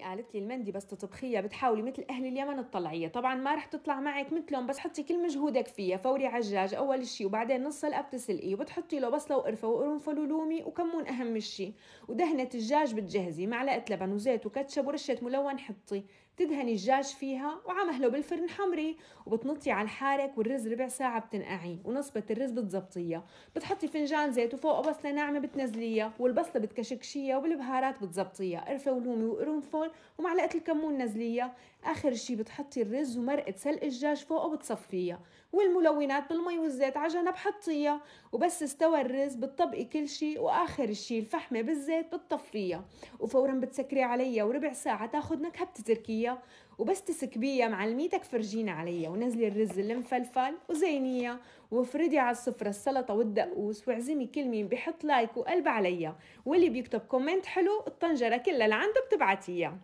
امي قالت لي المندي بس تطبخيها بتحاولي مثل اهل اليمن تطلعيها طبعا ما رح تطلع معك مثلهم بس حطي كل مجهودك فيها فوري عجاج اول شيء وبعدين نص القب تسلقيه وبتحطي له بصله وقرفه وقرنفل ولومي وكمون اهم شيء ودهنه الدجاج بتجهزي معلقه لبن وزيت وكاتشب ورشه ملون حطي بتدهني الدجاج فيها وعمهله بالفرن حمري وبتنطي على الحارك والرز ربع ساعه بتنقعيه ونصبه الرز بتزبطيها بتحطي فنجان زيت وفوقه بصله ناعمه بتنزليها والبصله بتكشكشيها وبالبهارات بتزبطيها قرفه ولومي وقرنفل فوقهم ومعلقه الكمون نزليها اخر شي بتحطي الرز ومرقه سلق الدجاج فوقه بتصفيها والملونات بالمي والزيت على جنب حطيها وبس استوى الرز بتطبقي كل شي واخر شي الفحمه بالزيت بتطفيها وفورا بتسكري عليها وربع ساعه تاخذ نكهه بتتركيها وبس تسكبيها معلميتك فرجينا عليها ونزلي الرز المفلفل وزينيها وافردي على السفرة السلطة والدقوس واعزمي كل مين بحط لايك وقلب عليا واللي بيكتب كومنت حلو الطنجرة كلها لعنده بتبعتيها